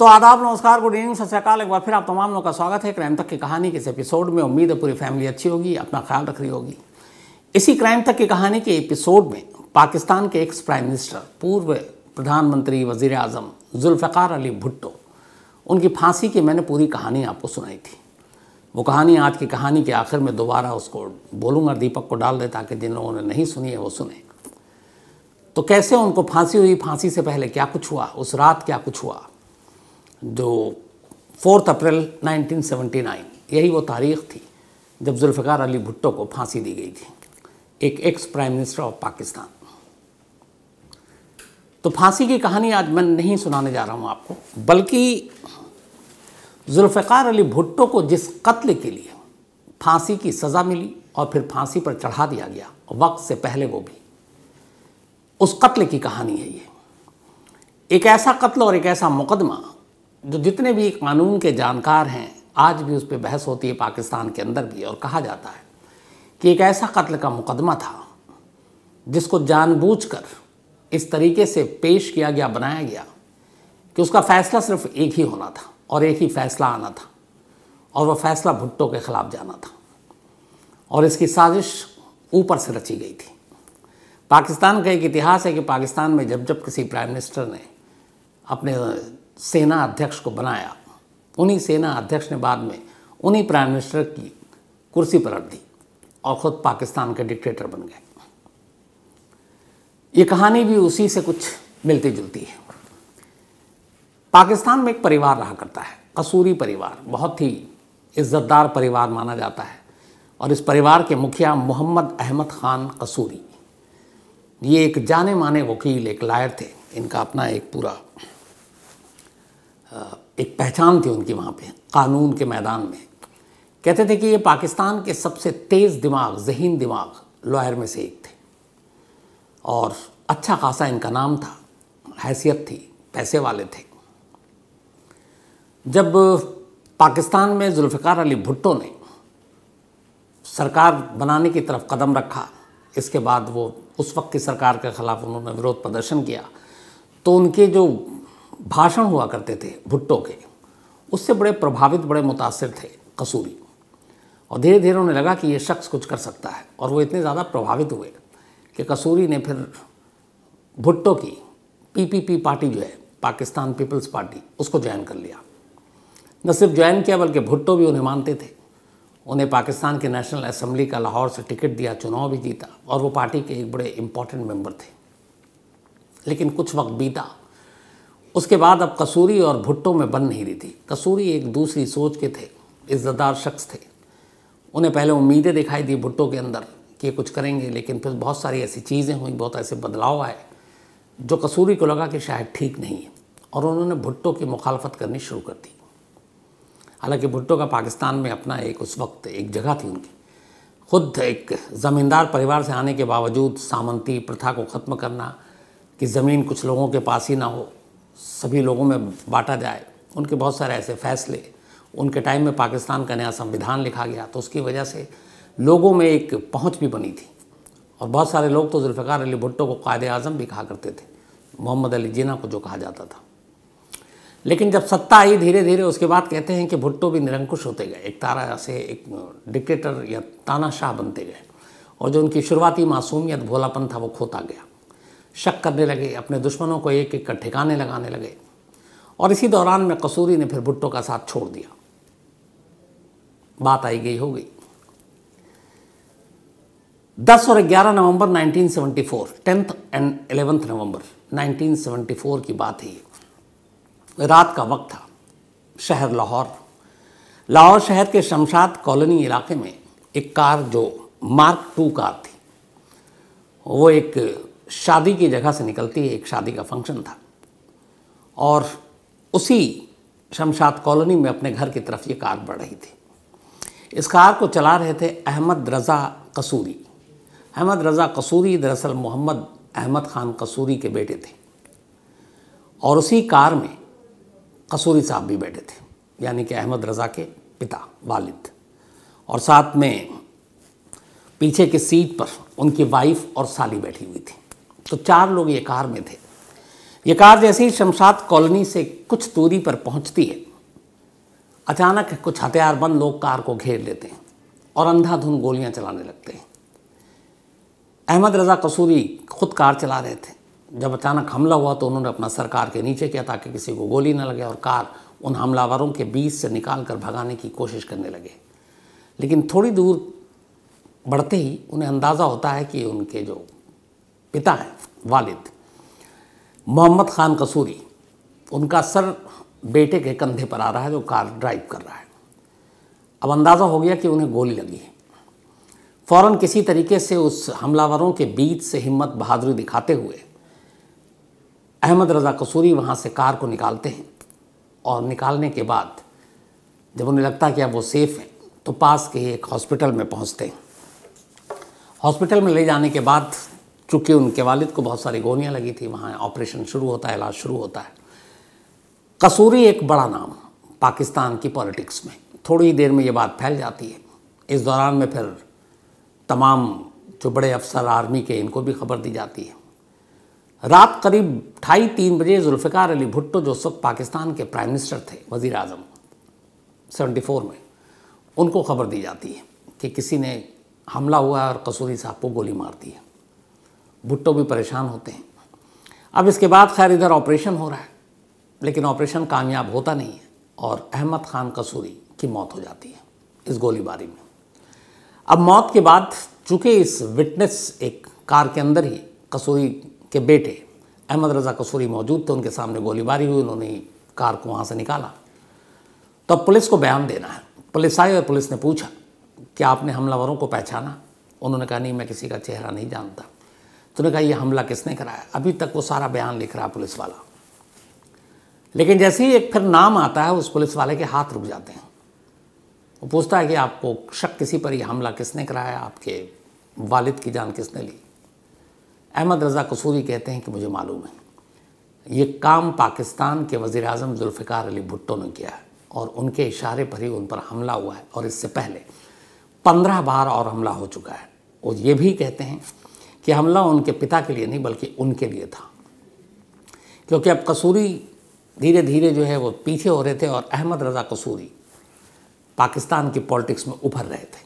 तो आदाब नमस्कार गुड इवनिंग सत श्रीकाल एक बार फिर आप तमाम लोगों का स्वागत है क्राइम तक की कहानी के इस एपिसोड में उम्मीद है पूरी फैमिली अच्छी होगी अपना ख्याल रख रही होगी इसी क्राइम तक की कहानी के एपिसोड में पाकिस्तान के एक्स प्राइम मिनिस्टर पूर्व प्रधानमंत्री वजीर अजम जुल्फ़ार अली भुट्टो उनकी फांसी की मैंने पूरी कहानी आपको सुनाई थी वो कहानी आज की कहानी के आखिर में दोबारा उसको बोलूँगा दीपक को डाल दे ताकि जिन लोगों ने नहीं सुनी है वो सुने तो कैसे उनको फांसी हुई फांसी से पहले क्या कुछ हुआ उस रात क्या कुछ हुआ जो फोर्थ अप्रैल 1979 यही वो तारीख थी जब जुल्फ़ार अली भुट्टो को फांसी दी गई थी एक ex prime minister of Pakistan तो फांसी की कहानी आज मैं नहीं सुनाने जा रहा हूँ आपको बल्कि जुल्फ़ार अली भुट्टो को जिस कत्ल के लिए फांसी की सज़ा मिली और फिर फांसी पर चढ़ा दिया गया वक्त से पहले वो भी उस कत्ल की कहानी है ये एक ऐसा कत्ल और एक ऐसा मुकदमा जो जितने भी कानून के जानकार हैं आज भी उस पर बहस होती है पाकिस्तान के अंदर भी और कहा जाता है कि एक ऐसा कत्ल का मुकदमा था जिसको जानबूझकर इस तरीके से पेश किया गया बनाया गया कि उसका फैसला सिर्फ एक ही होना था और एक ही फैसला आना था और वह फैसला भुट्टो के खिलाफ जाना था और इसकी साजिश ऊपर से रची गई थी पाकिस्तान का एक इतिहास है कि पाकिस्तान में जब जब किसी प्राइम मिनिस्टर ने अपने सेना अध्यक्ष को बनाया उन्हीं सेना अध्यक्ष ने बाद में उन्हीं प्राइम मिनिस्टर की कुर्सी पर रख दी और ख़ुद पाकिस्तान के डिक्टेटर बन गए ये कहानी भी उसी से कुछ मिलती जुलती है पाकिस्तान में एक परिवार रहा करता है कसूरी परिवार बहुत ही इज़्ज़तदार परिवार माना जाता है और इस परिवार के मुखिया मोहम्मद अहमद ख़ान कसूरी ये एक जाने माने वकील एक लायर थे इनका अपना एक पूरा एक पहचान थी उनकी वहाँ पे कानून के मैदान में कहते थे कि ये पाकिस्तान के सबसे तेज़ दिमाग जहीन दिमाग लॉयर में से एक थे और अच्छा खासा इनका नाम था हैसियत थी पैसे वाले थे जब पाकिस्तान में जुल्फार अली भुट्टो ने सरकार बनाने की तरफ कदम रखा इसके बाद वो उस वक्त की सरकार के ख़िलाफ़ उन्होंने विरोध प्रदर्शन किया तो उनके जो भाषण हुआ करते थे भुट्टो के उससे बड़े प्रभावित बड़े मुतासर थे कसूरी और धीरे धीरे उन्हें लगा कि ये शख्स कुछ कर सकता है और वो इतने ज़्यादा प्रभावित हुए कि कसूरी ने फिर भुट्टो की पीपीपी पार्टी जो है पाकिस्तान पीपल्स पार्टी उसको ज्वाइन कर लिया न सिर्फ ज्वाइन किया बल्कि भुट्टो भी उन्हें मानते थे उन्हें पाकिस्तान के नेशनल असम्बली का लाहौर से टिकट दिया चुनाव भी जीता और वो पार्टी के एक बड़े इम्पॉर्टेंट मेंबर थे लेकिन कुछ वक्त बीता उसके बाद अब कसूरी और भुट्टो में बन नहीं रही थी कसूरी एक दूसरी सोच के थे इज्जतदार शख्स थे उन्हें पहले उम्मीदें दिखाई दी भुट्टो के अंदर कि ये कुछ करेंगे लेकिन फिर बहुत सारी ऐसी चीज़ें हुई बहुत ऐसे बदलाव आए जो कसूरी को लगा कि शायद ठीक नहीं है और उन्होंने भुट्टो की मुखालफत करनी शुरू कर दी हालांकि भुट्टो का पाकिस्तान में अपना एक उस वक्त एक जगह थी उनकी खुद एक ज़मींदार परिवार से आने के बावजूद सामंती प्रथा को ख़त्म करना कि ज़मीन कुछ लोगों के पास ही ना हो सभी लोगों में बांटा जाए उनके बहुत सारे ऐसे फैसले उनके टाइम में पाकिस्तान का नया संविधान लिखा गया तो उसकी वजह से लोगों में एक पहुंच भी बनी थी और बहुत सारे लोग तो ल्फ़ार अली भुट्टो को कायद अजम भी कहा करते थे मोहम्मद अली जीना को जो कहा जाता था लेकिन जब सत्ता आई धीरे धीरे उसके बाद कहते हैं कि भुट्टो भी निरंकुश होते गए एक तारा से एक डिक्टेटर या तानाशाह बनते गए और जो उनकी शुरुआती मासूमियत भोलापन था वो खोता गया शक करने लगे अपने दुश्मनों को एक एक कर ठिकाने लगाने लगे और इसी दौरान में कसूरी ने फिर भुट्टो का साथ छोड़ दिया बात आई गई हो गई 10 और 11 नवंबर 1974 टेंथ एंड एलेवेंथ नवंबर 1974 की बात है रात का वक्त था शहर लाहौर लाहौर शहर के शमशाद कॉलोनी इलाके में एक कार जो मार्क टू कार थी वो एक शादी की जगह से निकलती है एक शादी का फंक्शन था और उसी शमशाद कॉलोनी में अपने घर की तरफ ये कार बढ़ रही थी इस कार को चला रहे थे अहमद रज़ा कसूरी अहमद रज़ा कसूरी दरअसल मोहम्मद अहमद ख़ान कसूरी के बेटे थे और उसी कार में कसूरी साहब भी बैठे थे यानी कि अहमद रज़ा के पिता वालिद और साथ में पीछे की सीट पर उनकी वाइफ और साली बैठी हुई थी तो चार लोग ये कार में थे ये कार जैसे ही शमशाद कॉलोनी से कुछ दूरी पर पहुंचती है अचानक कुछ हथियारबंद लोग कार को घेर लेते हैं और अंधाधुंध गोलियां चलाने लगते हैं अहमद रज़ा कसूरी खुद कार चला रहे थे जब अचानक हमला हुआ तो उन्होंने अपना सर कार के नीचे किया ताकि किसी को गोली न लगे और कार उन हमलावरों के बीच से निकाल कर भगाने की कोशिश करने लगे लेकिन थोड़ी दूर बढ़ते ही उन्हें अंदाज़ा होता है कि उनके जो पिता हैं वालिद मोहम्मद ख़ान कसूरी उनका सर बेटे के कंधे पर आ रहा है जो कार ड्राइव कर रहा है अब अंदाज़ा हो गया कि उन्हें गोली लगी है फ़ौर किसी तरीके से उस हमलावरों के बीच से हिम्मत बहादुरी दिखाते हुए अहमद रज़ा कसूरी वहाँ से कार को निकालते हैं और निकालने के बाद जब उन्हें लगता है कि अब वो सेफ़ हैं तो पास के एक हॉस्पिटल में पहुँचते हैं हॉस्पिटल में ले जाने के बाद चूँकि उनके वालिद को बहुत सारी गोलियाँ लगी थी वहाँ ऑपरेशन शुरू होता है इलाज शुरू होता है कसूरी एक बड़ा नाम पाकिस्तान की पॉलिटिक्स में थोड़ी ही देर में ये बात फैल जाती है इस दौरान में फिर तमाम जो बड़े अफसर आर्मी के इनको भी खबर दी जाती है रात करीब ढाई तीन बजे जुल्फ़िकार अली भुट्टो जो उस वक्त पाकिस्तान के प्राइम मिनिस्टर थे वज़ी अजम सेवेंटी फोर में उनको खबर दी जाती है कि किसी ने हमला हुआ है और कसूरी साहब को गोली मार दी है भुट्टो भी परेशान होते हैं अब इसके बाद खैर इधर ऑपरेशन हो रहा है लेकिन ऑपरेशन कामयाब होता नहीं है और अहमद खान कसूरी की मौत हो जाती है इस गोलीबारी में अब मौत के बाद चूँकि इस विटनेस एक कार के अंदर ही कसूरी के बेटे अहमद रज़ा कसूरी मौजूद थे उनके सामने गोलीबारी हुई उन्होंने कार को वहाँ से निकाला तो अब पुलिस को बयान देना है पुलिस आई और पुलिस ने पूछा कि आपने हमलावरों को पहचाना उन्होंने कहा नहीं मैं किसी का चेहरा नहीं जानता तूने कहा ये हमला किसने कराया अभी तक वो सारा बयान लिख रहा पुलिस वाला लेकिन जैसे ही एक फिर नाम आता है उस पुलिस वाले के हाथ रुक जाते हैं वो पूछता है कि आपको शक किसी पर यह हमला किसने कराया आपके वालिद की जान किसने ली अहमद रज़ा कसूरी कहते हैं कि मुझे मालूम है ये काम पाकिस्तान के वज़ी अजम जुल्फ़िकार अली भुट्टो ने किया है और उनके इशारे पर ही उन पर हमला हुआ है और इससे पहले पंद्रह बार और हमला हो चुका है और ये भी कहते हैं कि हमला उनके पिता के लिए नहीं बल्कि उनके लिए था क्योंकि अब कसूरी धीरे धीरे जो है वो पीछे हो रहे थे और अहमद रज़ा कसूरी पाकिस्तान की पॉलिटिक्स में उभर रहे थे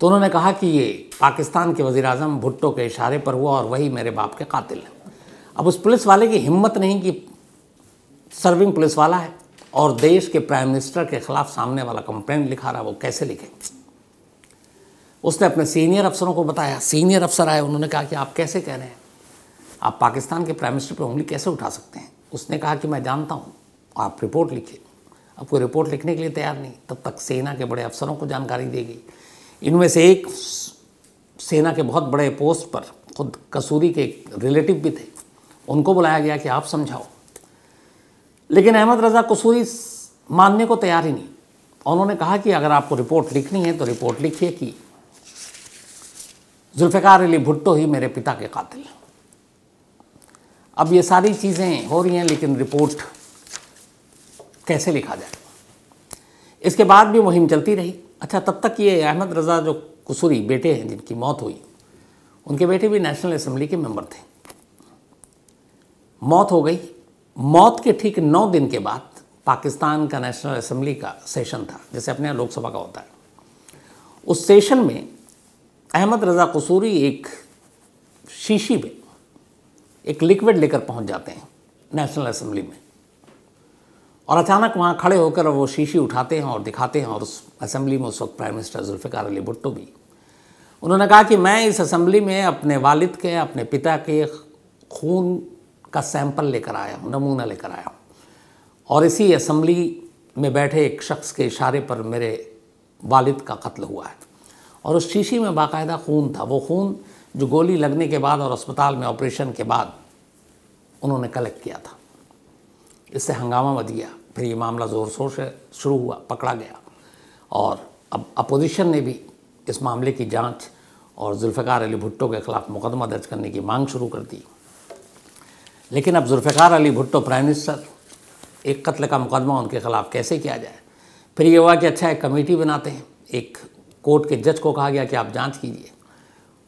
तो उन्होंने कहा कि ये पाकिस्तान के वज़ी अजम भुट्टो के इशारे पर हुआ और वही मेरे बाप के कातिल हैं अब उस पुलिस वाले की हिम्मत नहीं कि सर्विंग पुलिस वाला है और देश के प्राइम मिनिस्टर के खिलाफ सामने वाला कंप्लेंट लिखा रहा वो कैसे लिखे उसने अपने सीनियर अफसरों को बताया सीनियर अफसर आए उन्होंने कहा कि आप कैसे कह रहे हैं आप पाकिस्तान के प्राइम मिनिस्टर पर उंगली कैसे उठा सकते हैं उसने कहा कि मैं जानता हूँ आप रिपोर्ट लिखिए अब कोई रिपोर्ट लिखने के लिए तैयार नहीं तब तक सेना के बड़े अफसरों को जानकारी दी गई इनमें से एक सेना के बहुत बड़े पोस्ट पर खुद कसूरी के एक रिलेटिव भी थे उनको बुलाया गया कि आप समझाओ लेकिन अहमद रज़ा कसूरी मानने को तैयार ही नहीं उन्होंने कहा कि अगर आपको रिपोर्ट लिखनी है तो रिपोर्ट लिखिए कि जुल्फ़िकार अली भुट्टो ही मेरे पिता के कातिल हैं अब ये सारी चीज़ें हो रही हैं लेकिन रिपोर्ट कैसे लिखा जाए इसके बाद भी मुहिम चलती रही अच्छा तब तक ये अहमद रज़ा जो कसूरी बेटे हैं जिनकी मौत हुई उनके बेटे भी नेशनल असम्बली के मेंबर थे मौत हो गई मौत के ठीक नौ दिन के बाद पाकिस्तान का नेशनल असम्बली का सेशन था जैसे अपने यहाँ लोकसभा का होता है उस सेशन में अहमद रज़ा कसूरी एक शीशी पे एक लिक्विड लेकर पहुंच जाते हैं नेशनल असम्बली में और अचानक वहाँ खड़े होकर वो शीशी उठाते हैं और दिखाते हैं और उस असम्बली में उस वक्त प्राइम मिनिस्टर जुल्फ़िकार अली भुट्टो भी उन्होंने कहा कि मैं इस असम्बली में अपने वालिद के अपने पिता के खून का सैंपल लेकर आया हूँ नमूना लेकर आया हूँ और इसी असम्बली में बैठे एक शख्स के इशारे पर मेरे वालिद का कत्ल हुआ है और उस शीशी में बाकायदा खून था वो खून जो गोली लगने के बाद और अस्पताल में ऑपरेशन के बाद उन्होंने कलेक्ट किया था इससे हंगामा मच गया फिर ये मामला ज़ोर शोर से शुरू हुआ पकड़ा गया और अब अपोजिशन ने भी इस मामले की जांच और जुल्फ़ार अली भुट्टो के ख़िलाफ़ मुकदमा दर्ज करने की मांग शुरू कर दी लेकिन अब जुल्फ़ार अली भुट्टो प्राइम मिनिस्टर एक कत्ल का मुकदमा उनके ख़िलाफ़ कैसे किया जाए फिर ये हुआ कि अच्छा एक कमेटी बनाते हैं एक कोर्ट के जज को कहा गया कि आप जांच कीजिए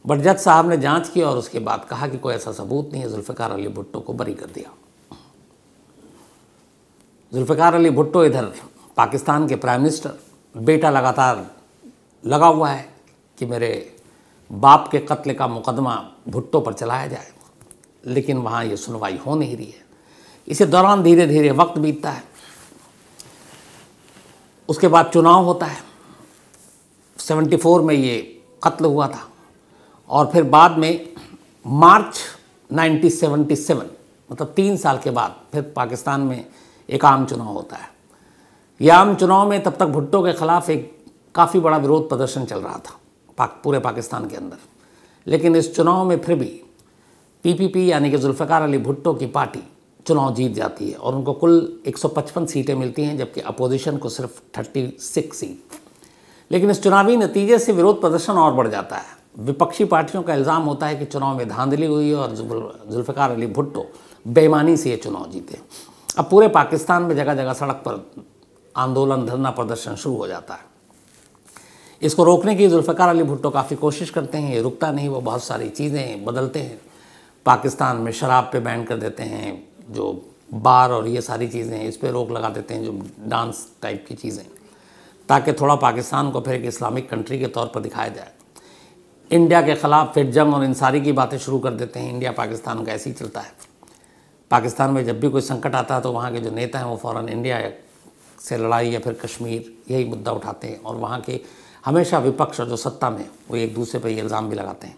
बट जज साहब ने जांच की और उसके बाद कहा कि कोई ऐसा सबूत नहीं है जुल्फ़िकार अली भुट्टो को बरी कर दिया जुल्फ़िकार अली भुट्टो इधर पाकिस्तान के प्राइम मिनिस्टर बेटा लगातार लगा हुआ है कि मेरे बाप के कत्ल का मुकदमा भुट्टो पर चलाया जाए लेकिन वहाँ ये सुनवाई हो नहीं रही है इसी दौरान धीरे धीरे वक्त बीतता है उसके बाद चुनाव होता है 74 में ये कत्ल हुआ था और फिर बाद में मार्च 1977 मतलब तीन साल के बाद फिर पाकिस्तान में एक आम चुनाव होता है यह आम चुनाव में तब तक भुट्टो के खिलाफ एक काफ़ी बड़ा विरोध प्रदर्शन चल रहा था पाक पूरे पाकिस्तान के अंदर लेकिन इस चुनाव में फिर भी पीपीपी यानी कि जुल्फार अली भुट्टो की पार्टी चुनाव जीत जाती है और उनको कुल 155 सीटें मिलती हैं जबकि अपोजिशन को सिर्फ 36 सीट लेकिन इस चुनावी नतीजे से विरोध प्रदर्शन और बढ़ जाता है विपक्षी पार्टियों का इल्ज़ाम होता है कि चुनाव में धांधली हुई है और जुल्फ़िकार अली भुट्टो बेईमानी से ये चुनाव जीते अब पूरे पाकिस्तान में जगह जगह सड़क पर आंदोलन धरना प्रदर्शन शुरू हो जाता है इसको रोकने की जुल्फ़िकार अली भुट्टो काफ़ी कोशिश करते हैं ये रुकता नहीं वो बहुत सारी चीज़ें बदलते हैं पाकिस्तान में शराब पे बैन कर देते हैं जो बार और ये सारी चीज़ें इस पर रोक लगा देते हैं जो डांस टाइप की चीज़ें ताकि थोड़ा पाकिस्तान को फिर एक इस्लामिक कंट्री के तौर पर दिखाया जाए इंडिया के ख़िलाफ़ फिर जंग और इन सारी की बातें शुरू कर देते हैं इंडिया पाकिस्तान का ऐसे ही चलता है पाकिस्तान में जब भी कोई संकट आता है तो वहाँ के जो नेता हैं वो फ़ौर इंडिया से लड़ाई या फिर कश्मीर यही मुद्दा उठाते हैं और वहाँ के हमेशा विपक्ष और जो सत्ता में वो एक दूसरे पर इल्ज़ाम भी लगाते हैं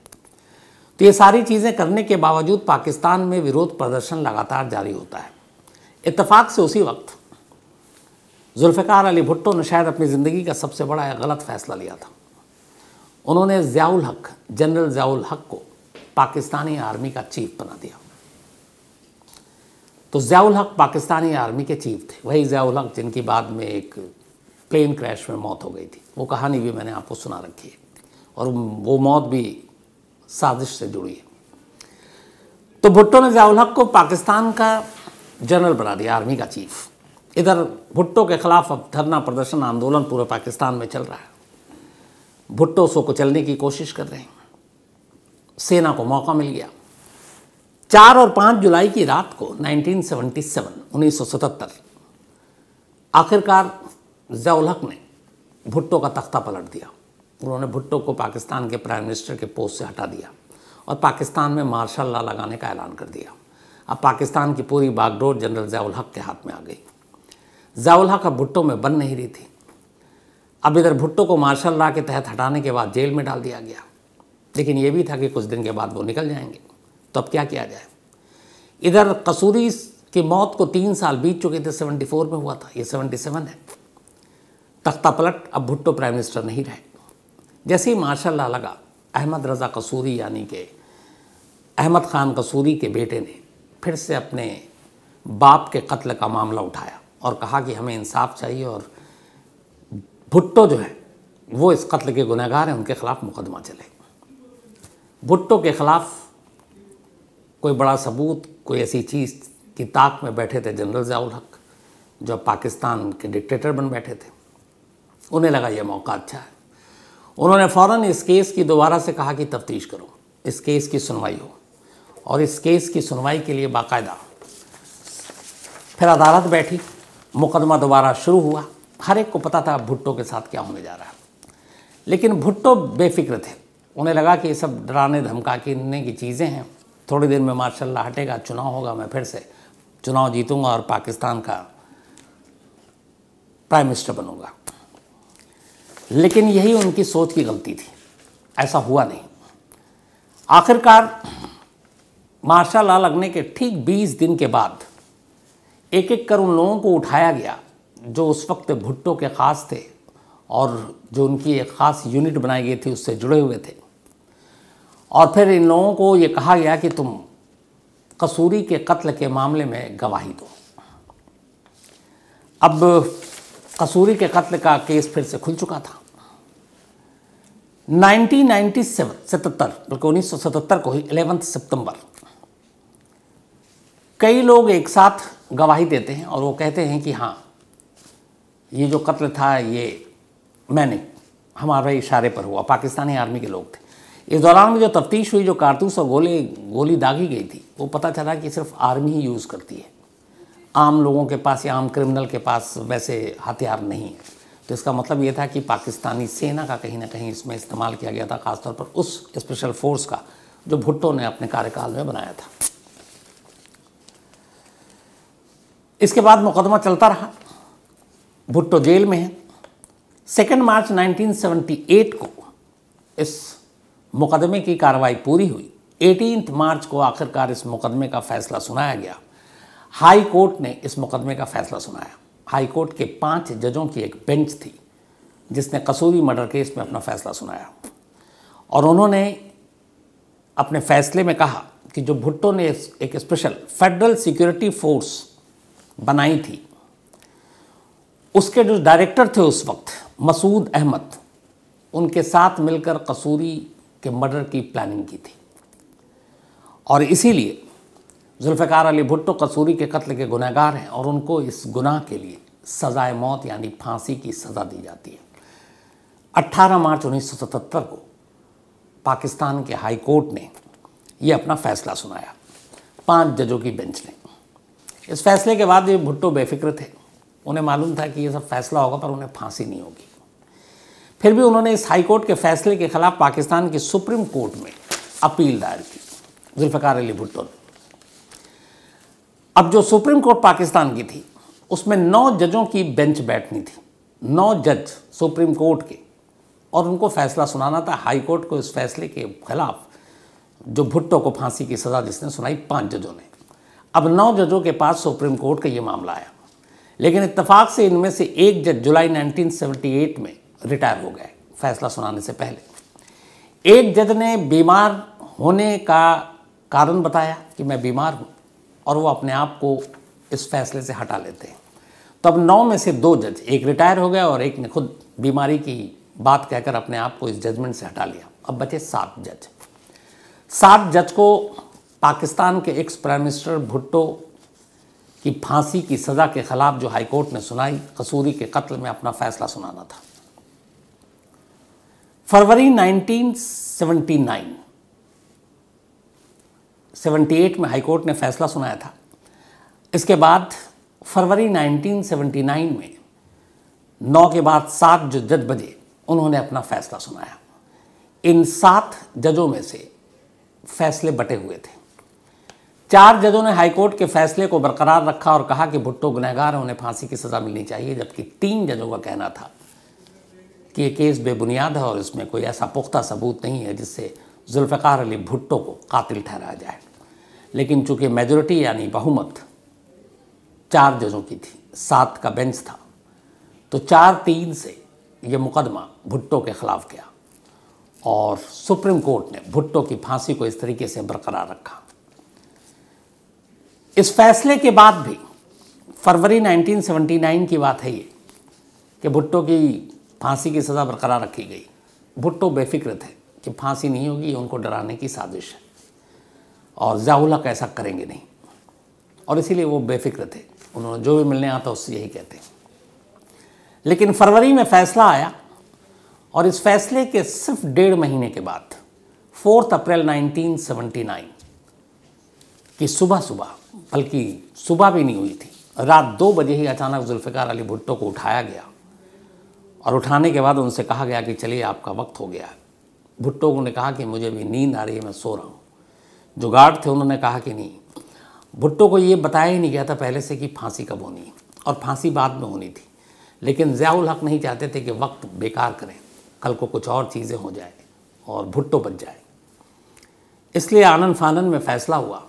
तो ये सारी चीज़ें करने के बावजूद पाकिस्तान में विरोध प्रदर्शन लगातार जारी होता है इतफाक़ से उसी वक्त जुल्फ़िकार अली भुट्टो ने शायद अपनी ज़िंदगी का सबसे बड़ा गलत फ़ैसला लिया था उन्होंने ज़ियाउल हक जनरल ज़ियाउल हक को पाकिस्तानी आर्मी का चीफ बना दिया तो ज़ियाउल हक पाकिस्तानी आर्मी के चीफ थे वही ज़ियाउल हक जिनकी बाद में एक प्लेन क्रैश में मौत हो गई थी वो कहानी भी मैंने आपको सुना रखी है और वो मौत भी साजिश से जुड़ी है तो भुट्टो ने ज़ियाउल हक को पाकिस्तान का जनरल बना दिया आर्मी का चीफ इधर भुट्टो के खिलाफ अब धरना प्रदर्शन आंदोलन पूरे पाकिस्तान में चल रहा है भुट्टो सो कुचलने की कोशिश कर रहे हैं सेना को मौका मिल गया चार और पाँच जुलाई की रात को 1977 1977 आखिरकार जयाउल हक ने भुट्टो का तख्ता पलट दिया उन्होंने भुट्टो को पाकिस्तान के प्राइम मिनिस्टर के पोस्ट से हटा दिया और पाकिस्तान में मार्शल लॉ लगाने का ऐलान कर दिया अब पाकिस्तान की पूरी बागडोर जनरल जयाउल हक के हाथ में आ गई जाउल्हा का भुट्टो में बन नहीं रही थी अब इधर भुट्टो को मार्शल लॉ के तहत हटाने के बाद जेल में डाल दिया गया लेकिन ये भी था कि कुछ दिन के बाद वो निकल जाएंगे तो अब क्या किया जाए इधर कसूरी की मौत को तीन साल बीत चुके थे फोर में हुआ था ये सेवन है तख्ता पलट अब भुट्टो प्राइम मिनिस्टर नहीं रहे जैसे ही मार्शल लॉ लगा अहमद रज़ा कसूरी यानी कि अहमद ख़ान कसूरी के बेटे ने फिर से अपने बाप के कत्ल का मामला उठाया और कहा कि हमें इंसाफ चाहिए और भुट्टो जो है वो इस कत्ल के गुनहगार हैं उनके ख़िलाफ़ मुकदमा चले भुट्टो के ख़िलाफ़ कोई बड़ा सबूत कोई ऐसी चीज़ की ताक में बैठे थे जनरल जयाउल हक जो पाकिस्तान के डिक्टेटर बन बैठे थे उन्हें लगा यह मौका अच्छा है उन्होंने फ़ौर इस केस की दोबारा से कहा कि तफ्तीश करो इस केस की सुनवाई हो और इस केस की सुनवाई के लिए बाकायदा फिर अदालत बैठी मुकदमा दोबारा शुरू हुआ हर एक को पता था भुट्टो के साथ क्या होने जा रहा है लेकिन भुट्टो बेफिक्र थे उन्हें लगा कि ये सब डराने धमकाने की चीज़ें हैं थोड़ी देर में माशाला हटेगा चुनाव होगा मैं फिर से चुनाव जीतूंगा और पाकिस्तान का प्राइम मिनिस्टर बनूंगा लेकिन यही उनकी सोच की गलती थी ऐसा हुआ नहीं आखिरकार मार्शल लॉ लगने के ठीक 20 दिन के बाद एक एक कर उन लोगों को उठाया गया जो उस वक्त भुट्टो के ख़ास थे और जो उनकी एक ख़ास यूनिट बनाई गई थी उससे जुड़े हुए थे और फिर इन लोगों को ये कहा गया कि तुम कसूरी के कत्ल के मामले में गवाही दो अब कसूरी के कत्ल का केस फिर से खुल चुका था 1997 सतहत्तर बल्कि उन्नीस को ही एलेवेंथ सितंबर कई लोग एक साथ गवाही देते हैं और वो कहते हैं कि हाँ ये जो कत्ल था ये मैंने हमारे इशारे पर हुआ पाकिस्तानी आर्मी के लोग थे इस दौरान में जो तफ्तीश हुई जो कारतूस और गोले गोली दागी गई थी वो पता चला कि सिर्फ आर्मी ही यूज़ करती है आम लोगों के पास या आम क्रिमिनल के पास वैसे हथियार नहीं है तो इसका मतलब ये था कि पाकिस्तानी सेना का कहीं ना कहीं इसमें इस्तेमाल किया गया था खासतौर पर उस स्पेशल फोर्स का जो भुट्टो ने अपने कार्यकाल में बनाया था इसके बाद मुकदमा चलता रहा भुट्टो जेल में है सेकेंड मार्च 1978 को इस मुकदमे की कार्रवाई पूरी हुई एटीन मार्च को आखिरकार इस मुकदमे का फैसला सुनाया गया हाई कोर्ट ने इस मुकदमे का फैसला सुनाया हाई कोर्ट के पांच जजों की एक बेंच थी जिसने कसूरी मर्डर केस में अपना फैसला सुनाया और उन्होंने अपने फैसले में कहा कि जो भुट्टो ने एक स्पेशल फेडरल सिक्योरिटी फोर्स बनाई थी उसके जो डायरेक्टर थे उस वक्त मसूद अहमद उनके साथ मिलकर कसूरी के मर्डर की प्लानिंग की थी और इसीलिए जुल्फार अली भुट्टो कसूरी के कत्ल के गुनहगार हैं और उनको इस गुनाह के लिए सज़ाए मौत यानी फांसी की सज़ा दी जाती है 18 मार्च 1977 को पाकिस्तान के हाई कोर्ट ने यह अपना फैसला सुनाया पांच जजों की बेंच ने इस फैसले के बाद ये भुट्टो बेफिक्र थे उन्हें मालूम था कि ये सब फैसला होगा पर उन्हें फांसी नहीं होगी फिर भी उन्होंने इस हाईकोर्ट के फैसले के खिलाफ पाकिस्तान की सुप्रीम कोर्ट में अपील दायर की जुल्फ़कार अली भुट्टो ने अब जो सुप्रीम कोर्ट पाकिस्तान की थी उसमें नौ जजों की बेंच बैठनी थी नौ जज सुप्रीम कोर्ट के और उनको फैसला सुनाना था हाई कोर्ट को इस फैसले के खिलाफ जो भुट्टो को फांसी की सज़ा जिसने सुनाई पांच जजों ने अब नौ जजों के पास सुप्रीम कोर्ट का ये मामला आया लेकिन इतफाक से इनमें से एक जज जुलाई 1978 में रिटायर हो गए फैसला सुनाने से पहले एक जज ने बीमार होने का कारण बताया कि मैं बीमार हूं और वो अपने आप को इस फैसले से हटा लेते हैं तो अब नौ में से दो जज एक रिटायर हो गए और एक ने खुद बीमारी की बात कहकर अपने आप को इस जजमेंट से हटा लिया अब बचे सात जज सात जज को पाकिस्तान के एक्स प्राइम मिनिस्टर भुट्टो की फांसी की सज़ा के ख़िलाफ़ जो हाईकोर्ट ने सुनाई कसूरी के कत्ल में अपना फ़ैसला सुनाना था फरवरी 1979 78 में हाईकोर्ट ने फैसला सुनाया था इसके बाद फरवरी 1979 में नौ के बाद सात जो जज बजे उन्होंने अपना फैसला सुनाया इन सात जजों में से फैसले बटे हुए थे चार जजों ने हाईकोर्ट के फैसले को बरकरार रखा और कहा कि भुट्टो गुनहगार है उन्हें फांसी की सज़ा मिलनी चाहिए जबकि तीन जजों का कहना था कि ये केस बेबुनियाद है और इसमें कोई ऐसा पुख्ता सबूत नहीं है जिससे जुल्फ़ार अली भुट्टो को कातिल ठहराया जाए लेकिन चूंकि मेजोरिटी यानी बहुमत चार जजों की थी सात का बेंच था तो चार तीन से ये मुकदमा भुट्टो के ख़िलाफ़ गया और सुप्रीम कोर्ट ने भुट्टो की फांसी को इस तरीके से बरकरार रखा इस फैसले के बाद भी फरवरी 1979 की बात है ये कि भुट्टो की फांसी की सज़ा बरकरार रखी गई भुट्टो बेफिक्र थे कि फांसी नहीं होगी ये उनको डराने की साजिश है और जयाउल हक ऐसा करेंगे नहीं और इसीलिए वो बेफिक्र थे उन्होंने जो भी मिलने आता उससे यही कहते लेकिन फरवरी में फैसला आया और इस फैसले के सिर्फ डेढ़ महीने के बाद फोर्थ अप्रैल 1979 कि सुबह सुबह बल्कि सुबह भी नहीं हुई थी रात दो बजे ही अचानक जुल्फ़िकार अली भुट्टो को उठाया गया और उठाने के बाद उनसे कहा गया कि चलिए आपका वक्त हो गया भुट्टो को ने कहा कि मुझे भी नींद आ रही है मैं सो रहा हूँ जो गार्ड थे उन्होंने कहा कि नहीं भुट्टो को ये बताया ही नहीं गया था पहले से कि फांसी कब होनी और फांसी बाद में होनी थी लेकिन ज़ियाउल हक नहीं चाहते थे कि वक्त बेकार करें कल को कुछ और चीज़ें हो जाए और भुट्टो बच जाए इसलिए आनंद फानन में फ़ैसला हुआ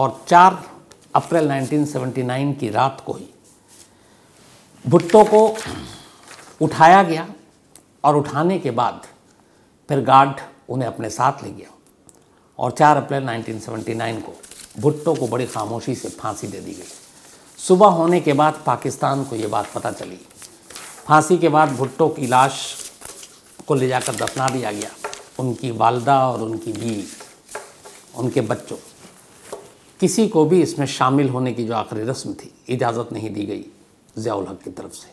और 4 अप्रैल 1979 की रात को ही भुट्टो को उठाया गया और उठाने के बाद फिर गार्ड उन्हें अपने साथ ले गया और 4 अप्रैल 1979 को भुट्टो को बड़ी खामोशी से फांसी दे दी गई सुबह होने के बाद पाकिस्तान को ये बात पता चली फांसी के बाद भुट्टो की लाश को ले जाकर दफना दिया गया उनकी वालदा और उनकी बीवी उनके बच्चों किसी को भी इसमें शामिल होने की जो आखिरी रस्म थी इजाज़त नहीं दी गई ज़ियाउल हक की तरफ से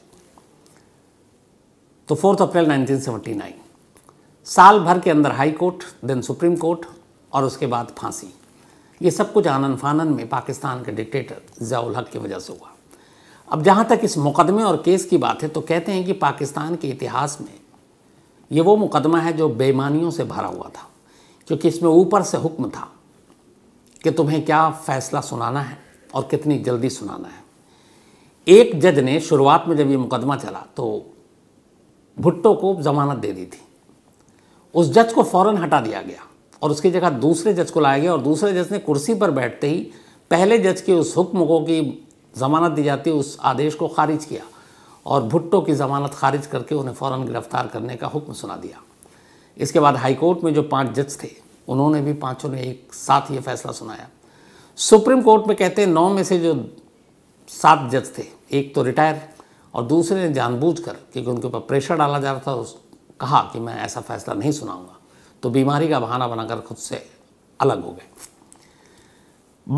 तो फोर्थ अप्रैल 1979 साल भर के अंदर high court then supreme court और उसके बाद फांसी ये सब कुछ आनंद फानन में पाकिस्तान के डिक्टेटर ज़ियाउल हक की वजह से हुआ अब जहाँ तक इस मुकदमे और केस की बात है तो कहते हैं कि पाकिस्तान के इतिहास में ये वो मुकदमा है जो बेईमानियों से भरा हुआ था क्योंकि इसमें ऊपर से हुक्म था कि तुम्हें क्या फैसला सुनाना है और कितनी जल्दी सुनाना है एक जज ने शुरुआत में जब ये मुकदमा चला तो भुट्टो को जमानत दे दी थी उस जज को फौरन हटा दिया गया और उसकी जगह दूसरे जज को लाया गया और दूसरे जज ने कुर्सी पर बैठते ही पहले जज के उस हुक्म को कि जमानत दी जाती उस आदेश को खारिज किया और भुट्टो की ज़मानत खारिज करके उन्हें फ़ौर गिरफ्तार करने का हुक्म सुना दिया इसके बाद हाईकोर्ट में जो पाँच जज थे उन्होंने भी पांचों ने एक साथ ये फैसला सुनाया सुप्रीम कोर्ट में कहते हैं नौ में से जो सात जज थे एक तो रिटायर और दूसरे ने जानबूझ कर क्योंकि उनके ऊपर प्रेशर डाला जा रहा था उस कहा कि मैं ऐसा फैसला नहीं सुनाऊंगा तो बीमारी का बहाना बनाकर खुद से अलग हो गए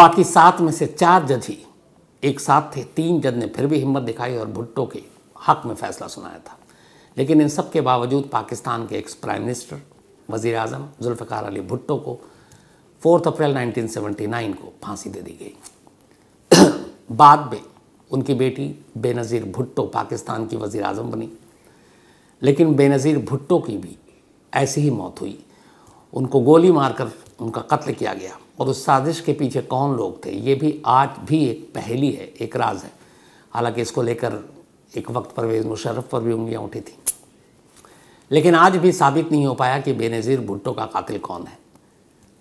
बाकी सात में से चार जज ही एक साथ थे तीन जज ने फिर भी हिम्मत दिखाई और भुट्टो के हक में फैसला सुनाया था लेकिन इन सब के बावजूद पाकिस्तान के एक्स प्राइम मिनिस्टर वजीर अजम जुल्फ़ार अली भुट्टो को फोर्थ अप्रैल 1979 को फांसी दे दी गई बाद में उनकी बेटी बेनज़ीर भुट्टो पाकिस्तान की वजीर अजम बनी लेकिन बेनज़ीर भुट्टो की भी ऐसी ही मौत हुई उनको गोली मारकर उनका कत्ल किया गया और उस साजिश के पीछे कौन लोग थे ये भी आज भी एक पहली है एक राज है हालांकि इसको लेकर एक वक्त परवेज़ मुशर्रफ पर भी उंगलियाँ उठी थी लेकिन आज भी साबित नहीं हो पाया कि बेनज़ीर भुट्टो का कातिल कौन है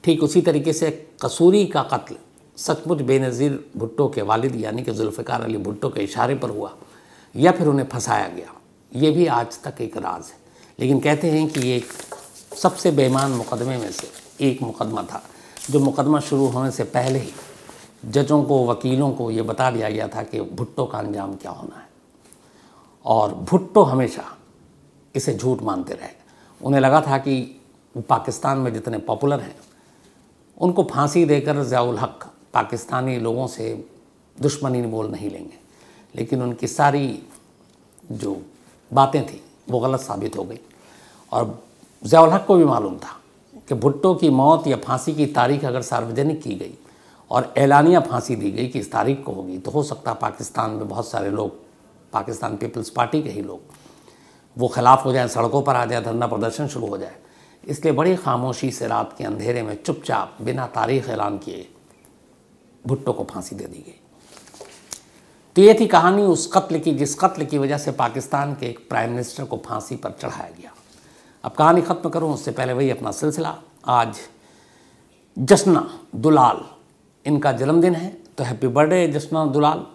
ठीक उसी तरीके से कसूरी का कत्ल सचमुच बेनज़ीर भुट्टो के वालिद यानी कि जुल्फ़िकार अली भुट्टो के इशारे पर हुआ या फिर उन्हें फंसाया गया ये भी आज तक एक राज है लेकिन कहते हैं कि ये सबसे बेमान मुकदमे में से एक मुकदमा था जो मुकदमा शुरू होने से पहले ही जजों को वकीलों को ये बता दिया गया था कि भुट्टो का अंजाम क्या होना है और भुट्टो हमेशा इसे झूठ मानते रहे उन्हें लगा था कि पाकिस्तान में जितने पॉपुलर हैं उनको फांसी देकर ज़ियाउल हक पाकिस्तानी लोगों से दुश्मनी बोल नहीं लेंगे लेकिन उनकी सारी जो बातें थी वो गलत साबित हो गई और ज़ियाउल हक को भी मालूम था कि भुट्टो की मौत या फांसी की तारीख अगर सार्वजनिक की गई और ऐलानिया फांसी दी गई कि इस तारीख को होगी तो हो सकता पाकिस्तान में बहुत सारे लोग पाकिस्तान पीपल्स पार्टी के ही लोग वो खिलाफ हो जाए सड़कों पर आ जाए धरना प्रदर्शन शुरू हो जाए इसलिए बड़ी खामोशी से रात के अंधेरे में चुपचाप बिना तारीख ऐलान किए भुट्टो को फांसी दे दी गई तो ये थी कहानी उस कत्ल की जिस कत्ल की वजह से पाकिस्तान के एक प्राइम मिनिस्टर को फांसी पर चढ़ाया गया अब कहानी ख़त्म करूँ उससे पहले वही अपना सिलसिला आज जश्ना दुलाल इनका जन्मदिन है तो हैप्पी बर्थडे जश्ना दुलाल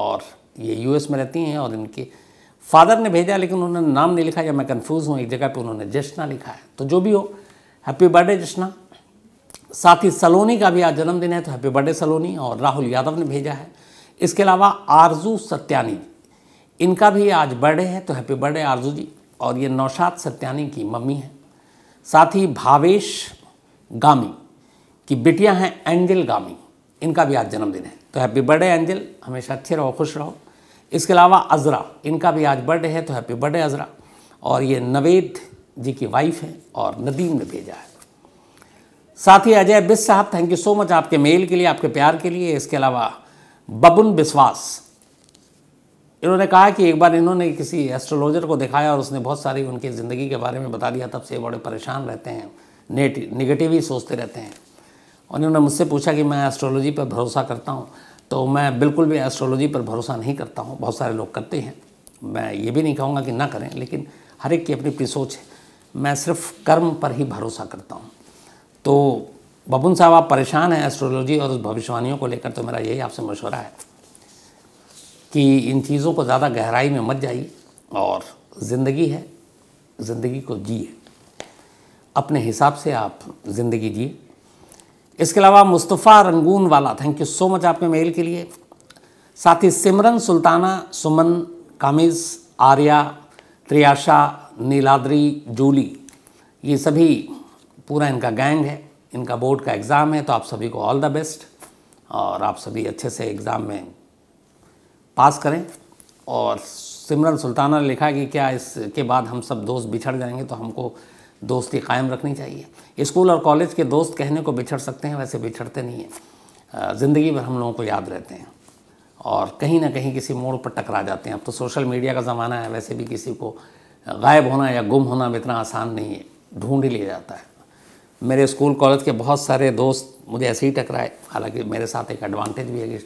और ये यूएस में रहती हैं और इनके फादर ने भेजा लेकिन उन्होंने नाम नहीं लिखा या मैं कन्फ्यूज हूँ एक जगह पे उन्होंने जश्ना लिखा है तो जो भी हो हैप्पी बर्थडे जश्ना साथ ही सलोनी का भी आज जन्मदिन है तो हैप्पी बर्थडे सलोनी और राहुल यादव ने भेजा है इसके अलावा आरजू सत्यानी इनका भी आज बर्थडे है तो हैप्पी बर्थडे आरजू जी और ये नौशाद सत्यानी की मम्मी हैं साथ ही भावेश गामी की बिटियाँ हैं एंजल गामी इनका भी आज जन्मदिन है तो हैप्पी बर्थडे एंजल हमेशा अच्छे रहो खुश रहो इसके अलावा अजरा इनका भी आज बर्थडे है तो हैप्पी बर्थडे अजरा और ये नवेद जी की वाइफ है और नदीम ने भेजा है साथ ही अजय बिस साहब थैंक यू सो मच आपके मेल के लिए आपके प्यार के लिए इसके अलावा बबुन बिस्वास इन्होंने कहा कि एक बार इन्होंने किसी एस्ट्रोलॉजर को दिखाया और उसने बहुत सारी उनकी ज़िंदगी के बारे में बता दिया तब से बड़े परेशान रहते हैं नेगेटिव ही सोचते रहते हैं और इन्होंने मुझसे पूछा कि मैं एस्ट्रोलॉजी पर भरोसा करता हूँ तो मैं बिल्कुल भी एस्ट्रोलॉजी पर भरोसा नहीं करता हूँ बहुत सारे लोग करते हैं मैं ये भी नहीं कहूँगा कि ना करें लेकिन हर एक की अपनी अपनी सोच है मैं सिर्फ कर्म पर ही भरोसा करता हूँ तो बबुन साहब आप परेशान हैं एस्ट्रोलॉजी और उस भविष्यवाणियों को लेकर तो मेरा यही आपसे मशवरा है कि इन चीज़ों को ज़्यादा गहराई में मत जाइए और ज़िंदगी है ज़िंदगी को जिए अपने हिसाब से आप ज़िंदगी जिए इसके अलावा मुस्तफ़ा रंगून वाला थैंक यू सो मच आपके मेल के लिए साथ ही सिमरन सुल्ताना सुमन कामिज आर्या त्रियाशा नीलाद्री जूली ये सभी पूरा इनका गैंग है इनका बोर्ड का एग्ज़ाम है तो आप सभी को ऑल द बेस्ट और आप सभी अच्छे से एग्ज़ाम में पास करें और सिमरन सुल्ताना ने लिखा कि क्या इसके बाद हम सब दोस्त बिछड़ जाएंगे तो हमको दोस्ती कायम रखनी चाहिए स्कूल और कॉलेज के दोस्त कहने को बिछड़ सकते हैं वैसे बिछड़ते नहीं हैं ज़िंदगी भर हम लोगों को याद रहते हैं और कहीं ना कहीं किसी मोड़ पर टकरा जाते हैं अब तो सोशल मीडिया का ज़माना है वैसे भी किसी को गायब होना या गुम होना इतना आसान नहीं है ढूंढ ही लिया जाता है मेरे स्कूल कॉलेज के बहुत सारे दोस्त मुझे ऐसे ही टकराए हालांकि मेरे साथ एक एडवांटेज भी है कि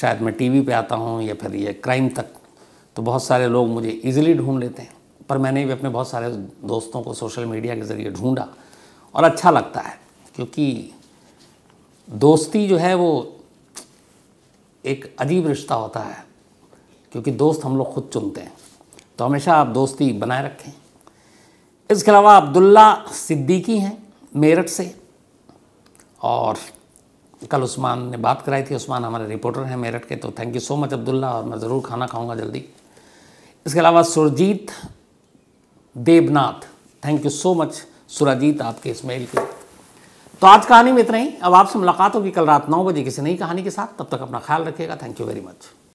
शायद मैं टीवी पे आता हूँ या फिर ये क्राइम तक तो बहुत सारे लोग मुझे इजीली ढूंढ लेते हैं पर मैंने भी अपने बहुत सारे दोस्तों को सोशल मीडिया के ज़रिए ढूंढा और अच्छा लगता है क्योंकि दोस्ती जो है वो एक अजीब रिश्ता होता है क्योंकि दोस्त हम लोग खुद चुनते हैं तो हमेशा आप दोस्ती बनाए रखें इसके अलावा अब्दुल्ला सिद्दीकी हैं मेरठ से और कल उस्मान ने बात कराई थी उस्मान हमारे रिपोर्टर हैं मेरठ के तो thank you so much Abdullah और मैं ज़रूर खाना खाऊंगा जल्दी इसके अलावा Surjit Debnath thank you so much Surjit आपके इस मेल के तो आज कहानी में इतना ही अब आपसे मुलाकात होगी कल रात नौ बजे किसी नई कहानी के साथ तब तक अपना ख्याल रखिएगा थैंक यू वेरी मच